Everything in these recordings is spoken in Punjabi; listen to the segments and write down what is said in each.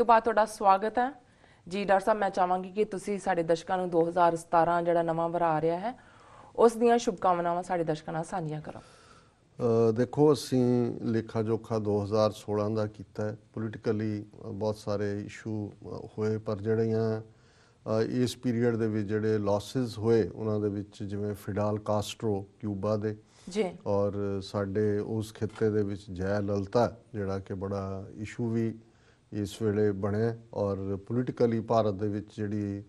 ਤੋਂ ਬਾਅਦ ਤੁਹਾਡਾ ਸਵਾਗਤ ਹੈ ਜੀ ਡਾਕਟਰ ਸਾਹਿਬ ਮੈਂ ਚਾਹਾਂਗੀ ਕਿ ਤੁਸੀਂ ਸਾਡੇ ਦਰਸ਼ਕਾਂ ਨੂੰ 2017 ਜਿਹੜਾ ਨਵਾਂ ਵਰ ਆ ਰਿਹਾ ਹੈ ਉਸ ਦੀਆਂ ਸ਼ੁਭਕਾਮਨਾਵਾਂ ਸਾਡੇ ਦਰਸ਼ਕਾਂ ਨਾਲ ਸਾਂਝੀਆਂ ਕਰੋ ਦੇਖੋ ਅਸੀਂ ਲੇਖਾ ਜੋਖਾ 2016 ਦਾ ਕੀਤਾ ਹੈ ਪੋਲਿਟਿਕਲੀ ਬਹੁਤ ਸਾਰੇ ਇਸ਼ੂ ਹੋਏ ਪਰ ਜਿਹੜੀਆਂ ਇਸ ਪੀਰੀਅਡ ਦੇ ਵਿੱਚ ਜਿਹੜੇ ਲਾਸਸ ਹੋਏ ਉਹਨਾਂ ਦੇ ਵਿੱਚ ਜਿਵੇਂ ਫਿਡਾਲ ਕਾਸਟਰੋ ਕਿਊਬਾ ਦੇ ਜੀ ਔਰ ਸਾਡੇ ਉਸ ਖਿੱਤੇ ਦੇ ਵਿੱਚ ਜੈ ਲਲਤਾ ਜਿਹੜਾ ਕਿ ਬੜਾ ਇਸ਼ੂ ਵੀ ਇਸ ਵੇਲੇ ਬਣਿਆ ਔਰ ਪੋਲੀਟੀਕਲੀ ਭਾਰਤ ਦੇ ਵਿੱਚ ਜਿਹੜੀ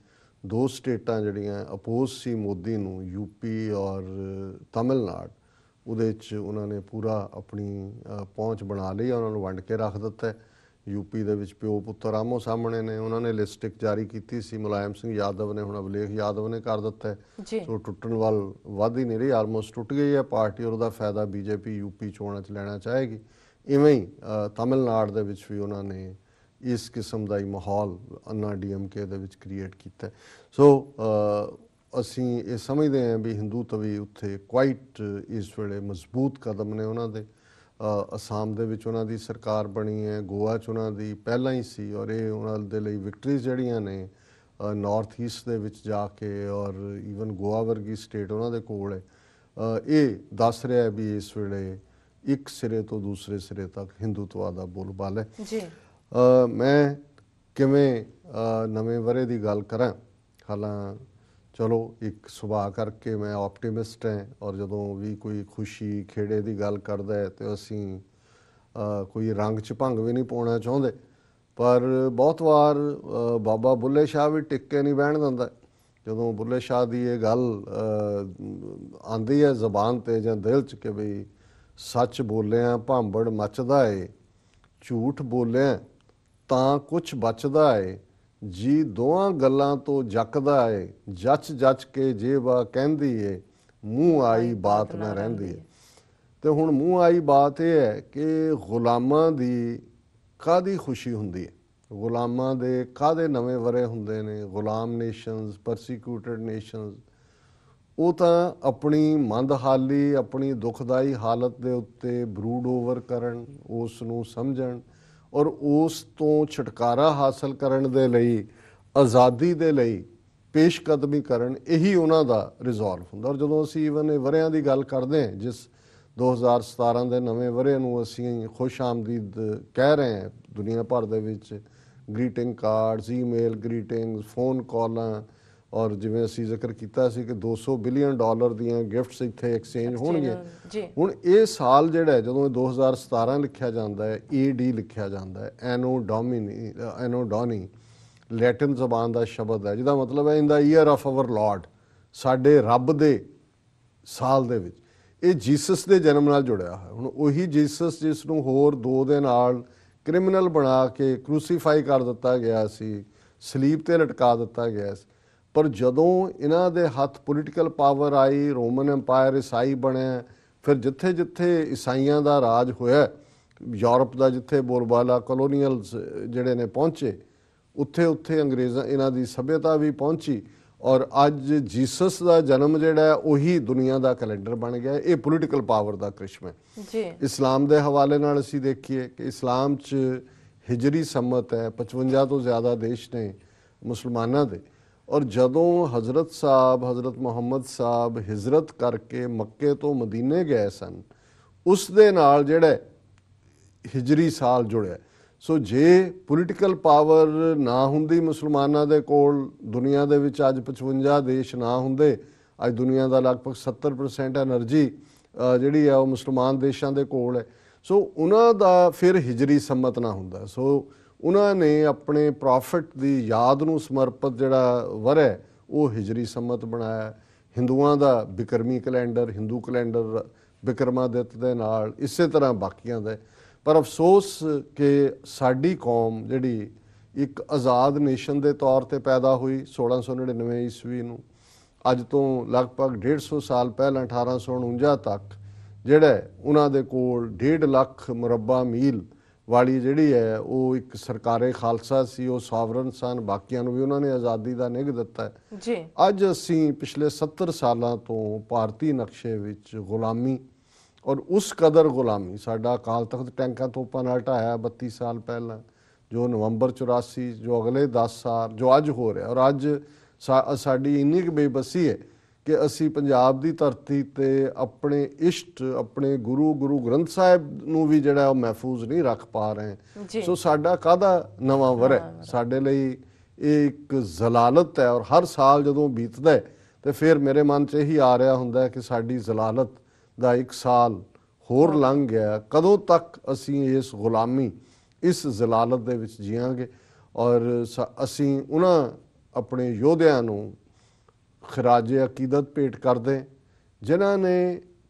ਦੋ ਸਟੇਟਾਂ ਜਿਹੜੀਆਂ ਅਪੋਜ਼ ਸੀ ਮੋਦੀ ਨੂੰ ਯੂਪੀ ਔਰ ਤਮਿਲਨਾਡ ਉਹਦੇ ਵਿੱਚ ਉਹਨਾਂ ਨੇ ਪੂਰਾ ਆਪਣੀ ਪਹੁੰਚ ਬਣਾ ਲਈ ਉਹਨਾਂ ਨੂੰ ਵੰਡ ਕੇ ਰੱਖ ਦਿੱਤਾ ਯੂਪੀ ਦੇ ਵਿੱਚ ਪਿਓ ਪੁੱਤਰ ਆਮੋ ਸਾਹਮਣੇ ਨੇ ਉਹਨਾਂ ਨੇ ਲਿਸਟਿਕ ਜਾਰੀ ਕੀਤੀ ਸੀ ਮੁਲਾਇਮ ਸਿੰਘ ਯਾਦਵ ਨੇ ਹੁਣ ਅਬਲੇਖ ਯਾਦਵ ਨੇ ਕਰ ਦਿੱਤਾ ਸੋ ਟੁੱਟਣ ਵੱਲ ਵੱਧ ਹੀ ਨਹੀਂ ਰਹੀ ਆਲਮੋਸਟ ਟੁੱਟ ਗਈ ਹੈ ਪਾਰਟੀ ਔਰ ਉਹਦਾ ਫਾਇਦਾ ਬੀਜੇਪੀ ਯੂਪੀ ਚੋਣਾਂ 'ਚ ਲੈਣਾ ਚਾਹੇਗੀ ਇਵੇਂ ਹੀ ਤਮਿਲਨਾਡੂ ਦੇ ਵਿੱਚ ਵੀ ਉਹਨਾਂ ਨੇ ਇਸ ਕਿਸਮ ਦਾ ਹੀ ਮਾਹੌਲ ਅੰਨਾ ਡੀਐਮਕੇ ਦੇ ਵਿੱਚ ਕ੍ਰੀਏਟ ਕੀਤਾ ਸੋ ਅਸੀਂ ਇਹ ਸਮਝਦੇ ਹਾਂ ਵੀ ਹਿੰਦੂ ਤਵੀ ਉੱਥੇ ਕੁਆਇਟ ਇਸ ਵੇਲੇ ਮਜ਼ਬੂਤ ਕਦਮ ਨੇ ਉਹਨਾਂ ਦੇ ਅਸਾਮ ਦੇ ਵਿੱਚ ਉਹਨਾਂ ਦੀ ਸਰਕਾਰ ਬਣੀ ਹੈ ਗੋਆ ਚ ਉਹਨਾਂ ਦੀ ਪਹਿਲਾਂ ਹੀ ਸੀ ਔਰ ਇਹ ਉਹਨਾਂ ਦੇ ਲਈ ਵਿਕਟਰੀਜ਼ ਜਿਹੜੀਆਂ ਨੇ ਨਾਰਥ ਈਸਟ ਦੇ ਵਿੱਚ ਜਾ ਕੇ ਔਰ ਈਵਨ ਗੋਆ ਵਰਗੀ ਸਟੇਟ ਉਹਨਾਂ ਦੇ ਕੋਲ ਹੈ ਇਹ ਦੱਸ ਰਿਹਾ ਵੀ ਇਸ ਵੇਲੇ ਇੱਕ ਸਿਰੇ ਤੋਂ ਦੂਸਰੇ ਸਿਰੇ ਤੱਕ ਹਿੰਦੂਤਵਾ ਦਾ ਬੋਲਬਾਲਾ ਹੈ ਜੀ ਮੈਂ ਕਿਵੇਂ ਨਵੇਂ ਬਰੇ ਦੀ ਗੱਲ ਕਰਾਂ ਹਾਲਾਂ ਚਲੋ ਇੱਕ ਸੁਭਾਅ ਕਰਕੇ ਮੈਂ ਆਪਟੀਮਿਸਟ ਹਾਂ ਔਰ ਜਦੋਂ ਵੀ ਕੋਈ ਖੁਸ਼ੀ ਖੇੜੇ ਦੀ ਗੱਲ ਕਰਦਾ ਹੈ ਤੇ ਅਸੀਂ ਕੋਈ ਰੰਗ ਚ ਭੰਗ ਵੀ ਨਹੀਂ ਪਾਉਣਾ ਚਾਹੁੰਦੇ ਪਰ ਬਹੁਤ ਵਾਰ ਬਾਬਾ ਬੁੱਲੇ ਸ਼ਾਹ ਵੀ ਟਿੱਕੇ ਨਹੀਂ ਬਹਿਣ ਦਿੰਦਾ ਜਦੋਂ ਬੁੱਲੇ ਸ਼ਾਹ ਦੀ ਇਹ ਗੱਲ ਆਂਦੀ ਹੈ ਜ਼ਬਾਨ ਤੇ ਜਾਂ ਦਿਲ ਚ ਕਿ ਵੀ ਸੱਚ ਬੋਲਿਆ ਭਾਂਬੜ ਮੱਚਦਾ ਏ ਝੂਠ ਬੋਲਿਆ ਤਾਂ ਕੁਛ ਬਚਦਾ ਏ ਜੀ ਦੋਆਂ ਗੱਲਾਂ ਤੋਂ ਜੱਕਦਾ ਏ ਜੱਚ ਜੱਚ ਕੇ ਜੇਵਾ ਕਹਿੰਦੀ ਏ ਮੂੰਹ ਆਈ ਬਾਤ ਨਾ ਰਹਿੰਦੀ ਏ ਤੇ ਹੁਣ ਮੂੰਹ ਆਈ ਬਾਤ ਇਹ ਹੈ ਕਿ ਗੁਲਾਮਾਂ ਦੀ ਕਾਦੀ ਖੁਸ਼ੀ ਹੁੰਦੀ ਹੈ ਗੁਲਾਮਾਂ ਦੇ ਕਾਦੇ ਨਵੇਂ ਵਰੇ ਹੁੰਦੇ ਨੇ ਗੁਲਾਮ ਨੇਸ਼ਨਸ ਪਰਸੀਕਿਊਟਡ ਨੇਸ਼ਨਸ ਉਹ ਤਾਂ ਆਪਣੀ ਮੰਦਹਾਲੀ ਆਪਣੀ ਦੁਖਦਾਈ ਹਾਲਤ ਦੇ ਉੱਤੇ ਬਰੂਡ ਓਵਰ ਕਰਨ ਉਸ ਨੂੰ ਸਮਝਣ ਔਰ ਉਸ ਤੋਂ ਛੁਟਕਾਰਾ ਹਾਸਲ ਕਰਨ ਦੇ ਲਈ ਆਜ਼ਾਦੀ ਦੇ ਲਈ ਪੇਸ਼ਕਦਮੀ ਕਰਨ ਇਹੀ ਉਹਨਾਂ ਦਾ ਰਿਜ਼ੋਲਵ ਹੁੰਦਾ ਔਰ ਜਦੋਂ ਅਸੀਂ ਇਵਨ ਵਰਿਆਂ ਦੀ ਗੱਲ ਕਰਦੇ ਹਾਂ ਜਿਸ 2017 ਦੇ ਨਵੇਂ ਵਰੇ ਨੂੰ ਅਸੀਂ ਖੁਸ਼ ਆਮਦੀਦ ਕਹਿ ਰਹੇ ਹਾਂ ਦੁਨੀਆ ਭਰ ਦੇ ਵਿੱਚ greeting cards email greetings phone ਕਾਲਾਂ ਔਰ ਜਿਵੇਂ ਅਸੀਂ ਜ਼ਿਕਰ ਕੀਤਾ ਸੀ ਕਿ 200 ਬਿਲੀਅਨ ਡਾਲਰ ਦੀਆਂ ਗਿਫਟਸ ਇੱਥੇ ਐਕਸਚੇਂਜ ਹੋਣਗੀਆਂ ਹੁਣ ਇਹ ਸਾਲ ਜਿਹੜਾ ਹੈ ਜਦੋਂ 2017 ਲਿਖਿਆ ਜਾਂਦਾ ਹੈ ਏਡੀ ਲਿਖਿਆ ਜਾਂਦਾ ਹੈ ਐਨੋ ਡੋਮਿਨੀ ਐਨੋ ਡੋਨੀ ਲੈਟਿਨ ਜ਼ਬਾਨ ਦਾ ਸ਼ਬਦ ਹੈ ਜਿਹਦਾ ਮਤਲਬ ਹੈ in the year of our lord ਸਾਡੇ ਰੱਬ ਦੇ ਸਾਲ ਦੇ ਵਿੱਚ ਇਹ ਜੀਸਸ ਦੇ ਜਨਮ ਨਾਲ ਜੁੜਿਆ ਹੋਇਆ ਹੁਣ ਉਹੀ ਜੀਸਸ ਜਿਸ ਨੂੰ ਹੋਰ ਦੋ ਦੇ ਨਾਲ ਕ੍ਰਿਮੀਨਲ ਬਣਾ ਕੇ ਕ੍ਰੂਸੀਫਾਈ ਕਰ ਦਿੱਤਾ ਗਿਆ ਸੀ ਸਲੀਬ ਤੇ ਲਟਕਾ ਦਿੱਤਾ ਗਿਆ ਸੀ ਪਰ ਜਦੋਂ ਇਹਨਾਂ ਦੇ ਹੱਥ ਪੋਲੀਟੀਕਲ ਪਾਵਰ ਆਈ ਰੋਮਨ ਐਮਪਾਇਰ ਈਸਾਈ ਬਣਿਆ ਫਿਰ ਜਿੱਥੇ-ਜਿੱਥੇ ਈਸਾਈਆਂ ਦਾ ਰਾਜ ਹੋਇਆ ਯੂਰਪ ਦਾ ਜਿੱਥੇ ਬੋਰਬਾਲਾ ਕਲੋਨੀਅਲਸ ਜਿਹੜੇ ਨੇ ਪਹੁੰਚੇ ਉੱਥੇ-ਉੱਥੇ ਅੰਗਰੇਜ਼ਾਂ ਇਹਨਾਂ ਦੀ ਸਭਿਅਤਾ ਵੀ ਪਹੁੰਚੀ ਔਰ ਅੱਜ ਜੀਸਸ ਦਾ ਜਨਮ ਜਿਹੜਾ ਉਹੀ ਦੁਨੀਆ ਦਾ ਕੈਲੰਡਰ ਬਣ ਗਿਆ ਇਹ ਪੋਲੀਟੀਕਲ ਪਾਵਰ ਦਾ ਕ੍ਰਿਸ਼ਮ ਹੈ ਜੀ ਇਸਲਾਮ ਦੇ ਹਵਾਲੇ ਨਾਲ ਅਸੀਂ ਦੇਖੀਏ ਕਿ ਇਸਲਾਮ 'ਚ ਹਿਜਰੀ ਸੰਮਤ ਹੈ 55 ਤੋਂ ਜ਼ਿਆਦਾ ਦੇਸ਼ ਨੇ ਮੁਸਲਮਾਨਾਂ ਦੇ ਔਰ ਜਦੋਂ ਹਜ਼ਰਤ ਸਾਹਿਬ ਹਜ਼ਰਤ ਮੁਹੰਮਦ ਸਾਹਿਬ ਹਿਜਰਤ ਕਰਕੇ ਮੱਕੇ ਤੋਂ ਮਦੀਨੇ ਗਏ ਸਨ ਉਸ ਦੇ ਨਾਲ ਜਿਹੜਾ ਹਿਜਰੀ ਸਾਲ ਜੁੜਿਆ ਸੋ ਜੇ ਪੋਲੀਟੀਕਲ ਪਾਵਰ ਨਾ ਹੁੰਦੀ ਮੁਸਲਮਾਨਾਂ ਦੇ ਕੋਲ ਦੁਨੀਆ ਦੇ ਵਿੱਚ ਅੱਜ 55 ਦੇਸ਼ ਨਾ ਹੁੰਦੇ ਅੱਜ ਦੁਨੀਆ ਦਾ ਲਗਭਗ 70% એનર્ਜੀ ਜਿਹੜੀ ਆ ਉਹ ਮੁਸਲਮਾਨ ਦੇਸ਼ਾਂ ਦੇ ਕੋਲ ਹੈ ਸੋ ਉਹਨਾਂ ਦਾ ਫਿਰ ਹਿਜਰੀ ਸੰਮਤ ਨਾ ਹੁੰਦਾ ਸੋ ਉਹਨਾਂ ਨੇ ਆਪਣੇ ਪ੍ਰੋਫਿਟ ਦੀ ਯਾਦ ਨੂੰ ਸਮਰਪਿਤ ਜਿਹੜਾ ਵਰ੍ਹਾ ਉਹ ਹਿਜਰੀ ਸੰਮਤ ਬਣਾਇਆ ਹਿੰਦੂਆਂ ਦਾ ਬਿਕਰਮੀ ਕੈਲੰਡਰ ਹਿੰਦੂ ਕੈਲੰਡਰ ਬਿਕਰਮਾਦਿੱਤ ਦੇ ਨਾਲ ਇਸੇ ਤਰ੍ਹਾਂ ਬਾਕੀਆਂ ਦਾ ਪਰ ਅਫਸੋਸ ਕਿ ਸਾਡੀ ਕੌਮ ਜਿਹੜੀ ਇੱਕ ਆਜ਼ਾਦ ਨੇਸ਼ਨ ਦੇ ਤੌਰ ਤੇ ਪੈਦਾ ਹੋਈ 1699 ਈਸਵੀ ਨੂੰ ਅੱਜ ਤੋਂ ਲਗਭਗ 150 ਸਾਲ ਪਹਿਲਾਂ 1849 ਤੱਕ ਜਿਹੜਾ ਉਹਨਾਂ ਦੇ ਕੋਲ 1.5 ਲੱਖ ਮਰੱਬਾ ਮੀਲ ਵਾਲੀ ਜਿਹੜੀ ਹੈ ਉਹ ਇੱਕ ਸਰਕਾਰੇ ਖਾਲਸਾ ਸੀ ਉਹ ਸਾਵਰਨ ਸਨ ਬਾਕੀਆਂ ਨੂੰ ਵੀ ਉਹਨਾਂ ਨੇ ਆਜ਼ਾਦੀ ਦਾ ਨਿਗ ਦਿੱਤਾ ਹੈ ਜੀ ਅੱਜ ਅਸੀਂ ਪਿਛਲੇ 70 ਸਾਲਾਂ ਤੋਂ ਭਾਰਤੀ ਨਕਸ਼ੇ ਵਿੱਚ ਗੁਲਾਮੀ ਔਰ ਉਸ ਕਦਰ ਗੁਲਾਮੀ ਸਾਡਾ ਅਕਾਲ ਤਖਤ ਟੈਂਕਾਂ ਤੋਪਾਂ ਨਾਲ ਢਾਇਆ 32 ਸਾਲ ਪਹਿਲਾਂ ਜੋ ਨਵੰਬਰ 84 ਜੋ ਅਗਲੇ 10 ਸਾਲ ਜੋ ਅੱਜ ਹੋ ਰਿਹਾ ਔਰ ਅੱਜ ਸਾਡੀ ਇੰਨੀ ਬੇਬਸੀ ਹੈ ਕਿ ਅਸੀਂ ਪੰਜਾਬ ਦੀ ਧਰਤੀ ਤੇ ਆਪਣੇ ਇਸ਼ਟ ਆਪਣੇ ਗੁਰੂ ਗੁਰੂ ਗ੍ਰੰਥ ਸਾਹਿਬ ਨੂੰ ਵੀ ਜਿਹੜਾ ਉਹ ਮਹਿਫੂਜ਼ ਨਹੀਂ ਰੱਖ ਪਾ ਰਹੇ ਸੋ ਸਾਡਾ ਕਾਹਦਾ ਨਵਾਂ ਵਰ ਹੈ ਸਾਡੇ ਲਈ ਇਹ ਇੱਕ ਜ਼ਲਾਲਤ ਹੈ ਔਰ ਹਰ ਸਾਲ ਜਦੋਂ ਬੀਤਦਾ ਹੈ ਤੇ ਫਿਰ ਮੇਰੇ ਮਨ 'ਚ ਇਹੀ ਆ ਰਿਹਾ ਹੁੰਦਾ ਕਿ ਸਾਡੀ ਜ਼ਲਾਲਤ ਦਾ ਇੱਕ ਸਾਲ ਹੋਰ ਲੰਘ ਗਿਆ ਕਦੋਂ ਤੱਕ ਅਸੀਂ ਇਸ ਗੁਲਾਮੀ ਇਸ ਜ਼ਲਾਲਤ ਦੇ ਵਿੱਚ ਜੀਵਾਂਗੇ ਔਰ ਅਸੀਂ ਉਹਨਾਂ ਆਪਣੇ ਯੋਧਿਆਂ ਨੂੰ ਖਰਾਜ ਅਕੀਦਤ ਭੇਟ ਕਰਦੇ ਜਿਨ੍ਹਾਂ ਨੇ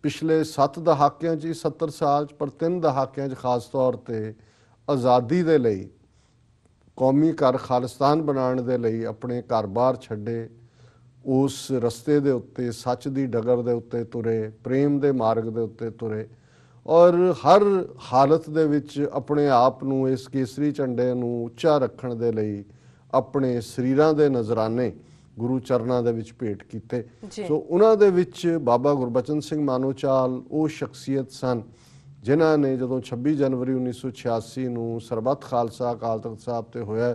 ਪਿਛਲੇ 7 ਦਹਾਕਿਆਂ 'ਚ 70 ਸਾਲ 'ਚ ਪਰ 3 ਦਹਾਕਿਆਂ 'ਚ ਖਾਸ ਤੌਰ ਤੇ ਆਜ਼ਾਦੀ ਦੇ ਲਈ ਕੌਮੀ ਘਰ ਖਾਲਿਸਤਾਨ ਬਣਾਉਣ ਦੇ ਲਈ ਆਪਣੇ ਘਰ-ਬਾਰ ਛੱਡੇ ਉਸ ਰਸਤੇ ਦੇ ਉੱਤੇ ਸੱਚ ਦੀ ਡਗਰ ਦੇ ਉੱਤੇ ਤੁਰੇ ਪ੍ਰੇਮ ਦੇ ਮਾਰਗ ਦੇ ਉੱਤੇ ਤੁਰੇ ਔਰ ਹਰ ਹਾਲਤ ਦੇ ਵਿੱਚ ਆਪਣੇ ਆਪ ਨੂੰ ਇਸ ਕੇਸਰੀ ਝੰਡੇ ਨੂੰ ਉੱਚਾ ਰੱਖਣ ਦੇ ਲਈ ਆਪਣੇ ਸਰੀਰਾਂ ਦੇ ਨਜ਼ਰਾਨੇ ਗੁਰੂ ਚਰਨਾਂ ਦੇ ਵਿੱਚ ਭੇਟ ਕੀਤੇ ਸੋ ਉਹਨਾਂ ਦੇ ਵਿੱਚ ਬਾਬਾ ਗੁਰਬਚਨ ਸਿੰਘ ਮਾਨੋਚਾਲ ਉਹ ਸ਼ਖਸੀਅਤ ਸਨ ਜਿਨ੍ਹਾਂ ਨੇ ਜਦੋਂ 26 ਜਨਵਰੀ 1986 ਨੂੰ ਸਰਬੱਤ ਖਾਲਸਾ ਅਕਾਲ ਤਖਤ ਸਾਹਿਬ ਤੇ ਹੋਇਆ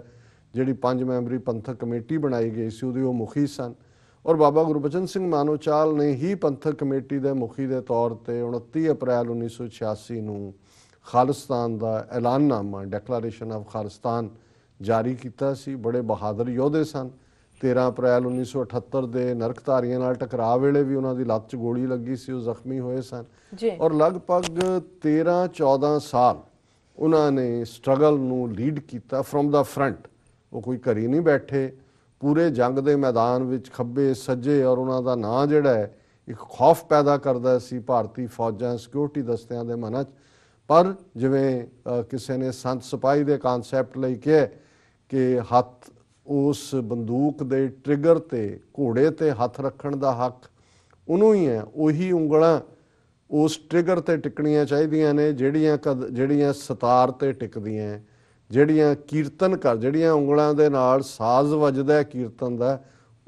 ਜਿਹੜੀ ਪੰਜ ਮੈਂਬਰੀ ਪੰਥਕ ਕਮੇਟੀ ਬਣਾਈ ਗਈ ਸੀ ਉਹਦੇ ਉਹ ਮੁਖੀ ਸਨ ਔਰ ਬਾਬਾ ਗੁਰਬਚਨ ਸਿੰਘ ਮਾਨੋਚਾਲ ਨੇ ਹੀ ਪੰਥਕ ਕਮੇਟੀ ਦੇ ਮੁਖੀ ਦੇ ਤੌਰ ਤੇ 29 ਅਪ੍ਰੈਲ 1986 ਨੂੰ ਖਾਲਸਤਾਨ ਦਾ ਐਲਾਨਨਾਮਾ ਡੈਕਲੇਰੇਸ਼ਨ ਆਫ ਖਾਲਸਤਾਨ ਜਾਰੀ ਕੀਤਾ ਸੀ ਬੜੇ ਬਹਾਦਰ ਯੋਧੇ ਸਨ 13 ਅਪ੍ਰੈਲ 1978 ਦੇ ਨਰਕਧਾਰੀਆਂ ਨਾਲ ਟਕਰਾਅ ਵੇਲੇ ਵੀ ਉਹਨਾਂ ਦੀ ਲੱਤ 'ਚ ਗੋਲੀ ਲੱਗੀ ਸੀ ਉਹ ਜ਼ਖਮੀ ਹੋਏ ਸਨ ਔਰ ਲਗਭਗ 13 14 ਸਾਲ ਉਹਨਾਂ ਨੇ ਸਟਰਗਲ ਨੂੰ ਲੀਡ ਕੀਤਾ ਫਰਮ ਦਾ ਫਰੰਟ ਉਹ ਕੋਈ ਘਰੀ ਨਹੀਂ ਬੈਠੇ ਪੂਰੇ ਜੰਗ ਦੇ ਮੈਦਾਨ ਵਿੱਚ ਖੱਬੇ ਸੱਜੇ ਔਰ ਉਹਨਾਂ ਦਾ ਨਾਂ ਜਿਹੜਾ ਹੈ ਇੱਕ ਖੌਫ ਪੈਦਾ ਕਰਦਾ ਸੀ ਭਾਰਤੀ ਫੌਜਾਂ ਸਿਕਿਉਰਿਟੀ ਦਸਤਿਆਂ ਦੇ ਮਨਾਂ 'ਚ ਪਰ ਜਿਵੇਂ ਕਿਸੇ ਨੇ ਸੰਤ ਸਿਪਾਹੀ ਦੇ ਕਨਸੈਪਟ ਲਈ ਕਿ ਕਿ ਹੱਥ ਉਸ ਬੰਦੂਕ ਦੇ ਟ੍ਰਿਗਰ ਤੇ ਘੋੜੇ ਤੇ ਹੱਥ ਰੱਖਣ ਦਾ ਹੱਕ ਉਹਨੂੰ ਹੀ ਹੈ ਉਹੀ ਉਂਗਲਾਂ ਉਸ ਟ੍ਰਿਗਰ ਤੇ ਟਿਕਣੀਆਂ ਚਾਹੀਦੀਆਂ ਨੇ ਜਿਹੜੀਆਂ ਜਿਹੜੀਆਂ ਸਤਾਰ ਤੇ ਟਿਕਦੀਆਂ ਜਿਹੜੀਆਂ ਕੀਰਤਨ ਕਰ ਜਿਹੜੀਆਂ ਉਂਗਲਾਂ ਦੇ ਨਾਲ ਸਾਜ਼ ਵੱਜਦਾ ਕੀਰਤਨ ਦਾ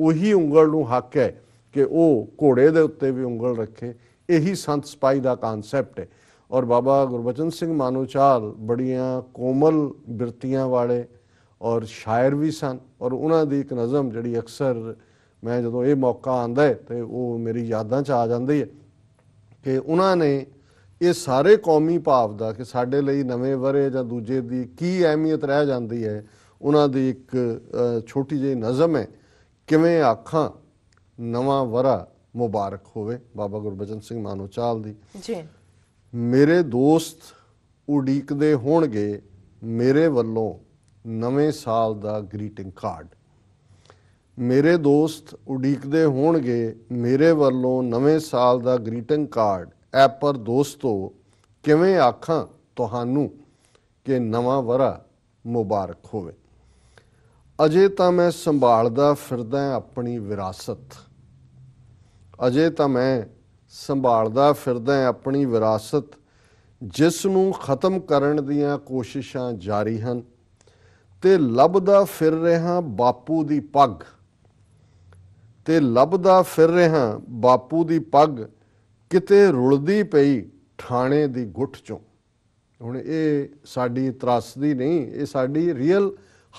ਉਹੀ ਉਂਗਲ ਨੂੰ ਹੱਕ ਹੈ ਕਿ ਉਹ ਘੋੜੇ ਦੇ ਉੱਤੇ ਵੀ ਉਂਗਲ ਰੱਖੇ ਇਹੀ ਸੰਤ ਸਪਾਈ ਦਾ ਕਨਸੈਪਟ ਹੈ ਔਰ ਬਾਬਾ ਗੁਰਬਚਨ ਸਿੰਘ ਮਾਨੋਚਾਲ ਬੜੀਆਂ ਕੋਮਲ ਬਿਰਤੀਆਂ ਵਾਲੇ ਔਰ ਸ਼ਾਇਰ ਵੀ ਸਨ ਔਰ ਉਹਨਾਂ ਦੀ ਇੱਕ ਨਜ਼ਮ ਜਿਹੜੀ ਅਕਸਰ ਮੈਂ ਜਦੋਂ ਇਹ ਮੌਕਾ ਆਂਦਾ ਹੈ ਤੇ ਉਹ ਮੇਰੀ ਯਾਦਾਂ 'ਚ ਆ ਜਾਂਦੀ ਹੈ ਕਿ ਉਹਨਾਂ ਨੇ ਇਹ ਸਾਰੇ ਕੌਮੀ ਭਾਵ ਦਾ ਕਿ ਸਾਡੇ ਲਈ ਨਵੇਂ ਵਰੇ ਜਾਂ ਦੂਜੇ ਦੀ ਕੀ ਅਹਿਮੀਅਤ ਰਹਿ ਜਾਂਦੀ ਹੈ ਉਹਨਾਂ ਦੀ ਇੱਕ ਛੋਟੀ ਜਿਹੀ ਨਜ਼ਮ ਹੈ ਕਿਵੇਂ ਆਖਾਂ ਨਵਾਂ ਵਰਾ ਮੁਬਾਰਕ ਹੋਵੇ ਬਾਬਾ ਗੁਰਬਚਨ ਸਿੰਘ ਮਾਨੋਚਾਲ ਦੀ ਜੀ ਮੇਰੇ ਦੋਸਤ ਉਡੀਕਦੇ ਹੋਣਗੇ ਮੇਰੇ ਵੱਲੋਂ ਨਵੇਂ ਸਾਲ ਦਾ ਗ੍ਰੀਟਿੰਗ ਕਾਰਡ ਮੇਰੇ ਦੋਸਤ ਉਡੀਕਦੇ ਹੋਣਗੇ ਮੇਰੇ ਵੱਲੋਂ ਨਵੇਂ ਸਾਲ ਦਾ ਗ੍ਰੀਟਿੰਗ ਕਾਰਡ ਐਪ ਪਰ ਦੋਸਤੋ ਕਿਵੇਂ ਆਖਾਂ ਤੁਹਾਨੂੰ ਕਿ ਨਵਾਂ ਵਰਾ ਮੁਬਾਰਕ ਹੋਵੇ ਅਜੇ ਤਾਂ ਮੈਂ ਸੰਭਾਲਦਾ ਫਿਰਦਾ ਆਪਣੀ ਵਿਰਾਸਤ ਅਜੇ ਤਾਂ ਮੈਂ ਸੰਭਾਲਦਾ ਫਿਰਦਾ ਆਪਣੀ ਵਿਰਾਸਤ ਜਿਸ ਨੂੰ ਖਤਮ ਕਰਨ ਦੀਆਂ ਕੋਸ਼ਿਸ਼ਾਂ ਜਾਰੀ ਹਨ ਤੇ ਲੱਭਦਾ ਫਿਰ ਰਿਹਾ ਬਾਪੂ ਦੀ ਪੱਗ ਤੇ ਲੱਭਦਾ ਫਿਰ ਰਿਹਾ ਬਾਪੂ ਦੀ ਪੱਗ ਕਿਤੇ ਰੁਲਦੀ ਪਈ ਥਾਣੇ ਦੀ ਗੁੱਠ ਚੋਂ ਹੁਣ ਇਹ ਸਾਡੀ ਤਰਸਦੀ ਨਹੀਂ ਇਹ ਸਾਡੀ ਰੀਅਲ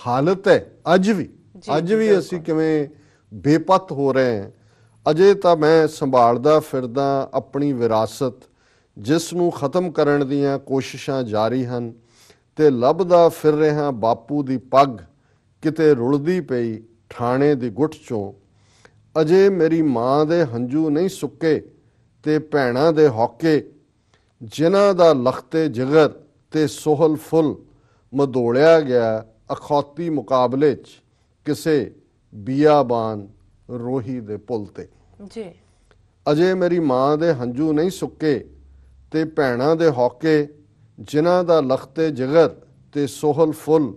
ਹਾਲਤ ਹੈ ਅੱਜ ਵੀ ਅੱਜ ਵੀ ਅਸੀਂ ਕਿਵੇਂ ਬੇਪਤ ਹੋ ਰਹੇ ਹਾਂ ਅਜੇ ਤਾਂ ਮੈਂ ਸੰਭਾਲਦਾ ਫਿਰਦਾ ਆਪਣੀ ਵਿਰਾਸਤ ਜਿਸ ਨੂੰ ਖਤਮ ਕਰਨ ਦੀਆਂ ਕੋਸ਼ਿਸ਼ਾਂ ਜਾਰੀ ਹਨ ਤੇ ਲੱਭਦਾ ਫਿਰ ਰਿਹਾ ਬਾਪੂ ਦੀ ਪੱਗ ਕਿਤੇ ਰੁਲਦੀ ਪਈ ਠਾਣੇ ਦੀ ਗੁੱਟ ਚੋਂ ਅਜੇ ਮੇਰੀ ਮਾਂ ਦੇ ਹੰਝੂ ਨਹੀਂ ਸੁੱਕੇ ਤੇ ਭੈਣਾਂ ਦੇ ਹੌਕੇ ਜਿਨ੍ਹਾਂ ਦਾ ਲਖਤੇ ਜਿਗਰ ਤੇ ਸੋਹਲ ਫੁੱਲ ਮਦੋੜਿਆ ਗਿਆ ਅਖੌਤੀ ਮੁਕਾਬਲੇ 'ਚ ਕਿਸੇ ਬੀਆਬਾਨ ਰੋਹੀ ਦੇ ਪੁੱਲ ਤੇ ਜੀ ਅਜੇ ਮੇਰੀ ਮਾਂ ਦੇ ਹੰਝੂ ਨਹੀਂ ਸੁੱਕੇ ਤੇ ਭੈਣਾਂ ਦੇ ਹੌਕੇ ਜਿਨ੍ਹਾਂ ਦਾ ਲਖਤੇ ਜਗਰ ਤੇ ਸੋਹਲ ਫੁੱਲ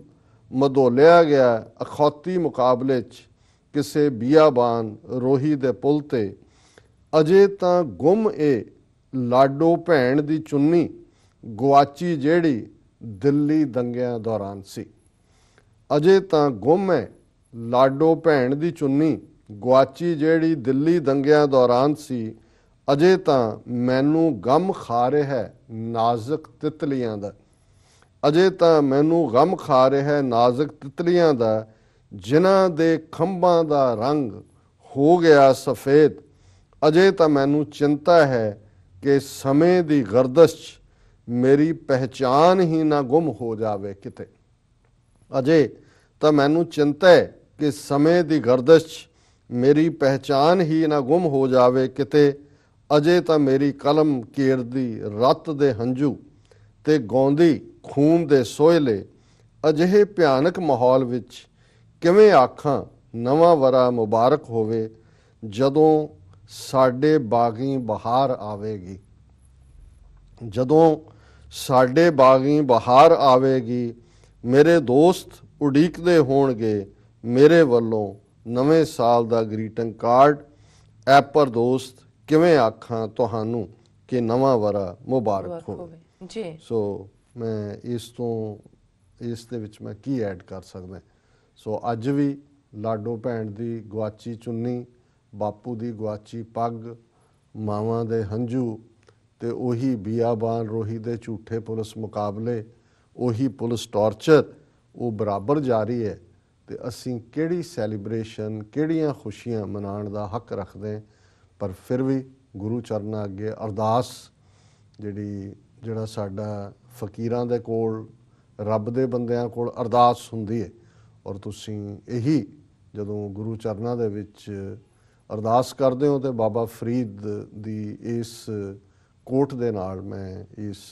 ਮਦੋਲਿਆ ਗਿਆ ਅਖੌਤੀ ਮੁਕਾਬਲੇ 'ਚ ਕਿਸੇ ਬਿਆਬਾਨ ਰੋਹੀ ਦੇ ਪੁੱਲ ਤੇ ਅਜੇ ਤਾਂ ਗੁੰਮ ਏ ਲਾਡੋ ਭੈਣ ਦੀ ਚੁੰਨੀ ਗਵਾਚੀ ਜਿਹੜੀ ਦਿੱਲੀ ਦੰਗਿਆਂ ਦੌਰਾਨ ਸੀ ਅਜੇ ਤਾਂ ਗੁੰਮ ਹੈ ਲਾਡੋ ਭੈਣ ਦੀ ਚੁੰਨੀ ਗਵਾਚੀ ਜਿਹੜੀ ਦਿੱਲੀ ਦੰਗਿਆਂ ਦੌਰਾਨ ਸੀ ਅਜੇ ਤਾਂ ਮੈਨੂੰ ਗਮ ਖਾ ਰਿਹਾ ਹੈ ਨਾਜ਼ੁਕ ਤਿਤਲੀਆਂ ਦਾ ਅਜੇ ਤਾਂ ਮੈਨੂੰ ਗਮ ਖਾ ਰਿਹਾ ਹੈ ਨਾਜ਼ੁਕ ਤਿਤਲੀਆਂ ਦਾ ਜਿਨ੍ਹਾਂ ਦੇ ਖੰਭਾਂ ਦਾ ਰੰਗ ਹੋ ਗਿਆ ਸਫੇਦ ਅਜੇ ਤਾਂ ਮੈਨੂੰ ਚਿੰਤਾ ਹੈ ਕਿ ਸਮੇਂ ਦੀ ਗਰਦਸ਼ 'ਚ ਮੇਰੀ ਪਹਿਚਾਨ ਹੀ ਨਾ ਗੁੰਮ ਹੋ ਜਾਵੇ ਕਿਤੇ ਅਜੇ ਤਾਂ ਮੈਨੂੰ ਚਿੰਤਾ ਹੈ ਕਿ ਸਮੇਂ ਦੀ ਗਰਦਸ਼ 'ਚ ਮੇਰੀ ਪਹਿਚਾਨ ਹੀ ਨਾ ਗੁੰਮ ਹੋ ਜਾਵੇ ਕਿਤੇ ਅਜੇ ਤਾਂ ਮੇਰੀ ਕਲਮ ਕੇਰਦੀ ਰਤ ਦੇ ਹੰਝੂ ਤੇ ਗੌਂਦੀ ਖੂਨ ਦੇ ਸੋਹਲੇ ਅਜਿਹੇ ਭਿਆਨਕ ਮਾਹੌਲ ਵਿੱਚ ਕਿਵੇਂ ਆਖਾਂ ਨਵਾਂ ਵਰਾ ਮੁਬਾਰਕ ਹੋਵੇ ਜਦੋਂ ਸਾਡੇ ਬਾਗੀ ਬਹਾਰ ਆਵੇਗੀ ਜਦੋਂ ਸਾਡੇ ਬਾਗੀ ਬਹਾਰ ਆਵੇਗੀ ਮੇਰੇ ਦੋਸਤ ਉਡੀਕਦੇ ਹੋਣਗੇ ਮੇਰੇ ਵੱਲੋਂ ਨਵੇਂ ਸਾਲ ਦਾ ਗ੍ਰੀਟਿੰਗ ਕਾਰਡ ਐਪਰ ਦੋਸਤ ਕਿਵੇਂ ਆਖਾਂ ਤੁਹਾਨੂੰ ਕਿ ਨਵਾਂ ਵਰਾ ਮੁਬਾਰਕ ਹੋਵੇ ਜੀ ਸੋ ਮੈਂ ਇਸ ਤੋਂ ਇਸ ਦੇ ਵਿੱਚ ਮੈਂ ਕੀ ਐਡ ਕਰ ਸਕਦਾ ਸੋ ਅੱਜ ਵੀ ਲਾਡੋ ਭੈਣ ਦੀ ਗਵਾਚੀ ਚੁੰਨੀ ਬਾਪੂ ਦੀ ਗਵਾਚੀ ਪੱਗ ਮਾਵਾਂ ਦੇ ਹੰਝੂ ਤੇ ਉਹੀ ਬਿਆਬਾਨ ਰੋਹੀ ਦੇ ਝੂਠੇ ਪੁਲਿਸ ਮੁਕਾਬਲੇ ਉਹੀ ਪੁਲਿਸ ਟਾਰਚਰ ਉਹ ਬਰਾਬਰ ਜਾਰੀ ਹੈ ਤੇ ਅਸੀਂ ਕਿਹੜੀ ਸੈਲੀਬ੍ਰੇਸ਼ਨ ਕਿਹੜੀਆਂ ਖੁਸ਼ੀਆਂ ਮਨਾਉਣ ਦਾ ਹੱਕ ਰੱਖਦੇ ਹਾਂ ਪਰ ਫਿਰ ਵੀ ਗੁਰੂ ਚਰਨਾਂ ਅੱਗੇ ਅਰਦਾਸ ਜਿਹੜੀ ਜਿਹੜਾ ਸਾਡਾ ਫਕੀਰਾਂ ਦੇ ਕੋਲ ਰੱਬ ਦੇ ਬੰਦਿਆਂ ਕੋਲ ਅਰਦਾਸ ਹੁੰਦੀ ਹੈ ਔਰ ਤੁਸੀਂ ਇਹੀ ਜਦੋਂ ਗੁਰੂ ਚਰਨਾਂ ਦੇ ਵਿੱਚ ਅਰਦਾਸ ਕਰਦੇ ਹੋ ਤੇ ਬਾਬਾ ਫਰੀਦ ਦੀ ਇਸ ਕੋਟ ਦੇ ਨਾਲ ਮੈਂ ਇਸ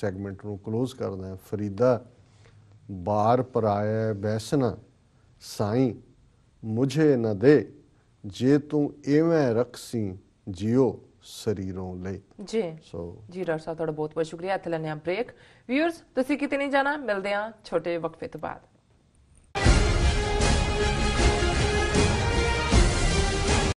ਸੈਗਮੈਂਟ ਨੂੰ ਕਲੋਜ਼ ਕਰਦਾ ਫਰੀਦਾ ਬਾਰ ਪਰਾਇਆ ਬੈਸਨਾ ਸਾਈਂ ਮੁਝੇ ਨਾ ਦੇ ਜੇ ਤੂੰ ਐਵੇਂ ਰਖਸੀ ਜਿਉ ਸਰੀਰੋਂ ਲੈ ਜੀ ਸੋ ਜੀ ਡਾਕਟਰ ਸਾਹਿਬ ਤੁਹਾਡਾ ਬਹੁਤ ਬਹੁਤ ਸ਼ੁਕਰੀਆ ਇੱਥੇ ਲੈਣੇ ਆ ਬ੍ਰੇਕ ਵੀਅਰਸ ਤੁਸੀਂ ਕਿਤੇ ਨਹੀਂ ਜਾਣਾ ਮਿਲਦੇ ਆ ਛੋਟੇ ਵਕਫੇ ਤੋਂ ਬਾਅਦ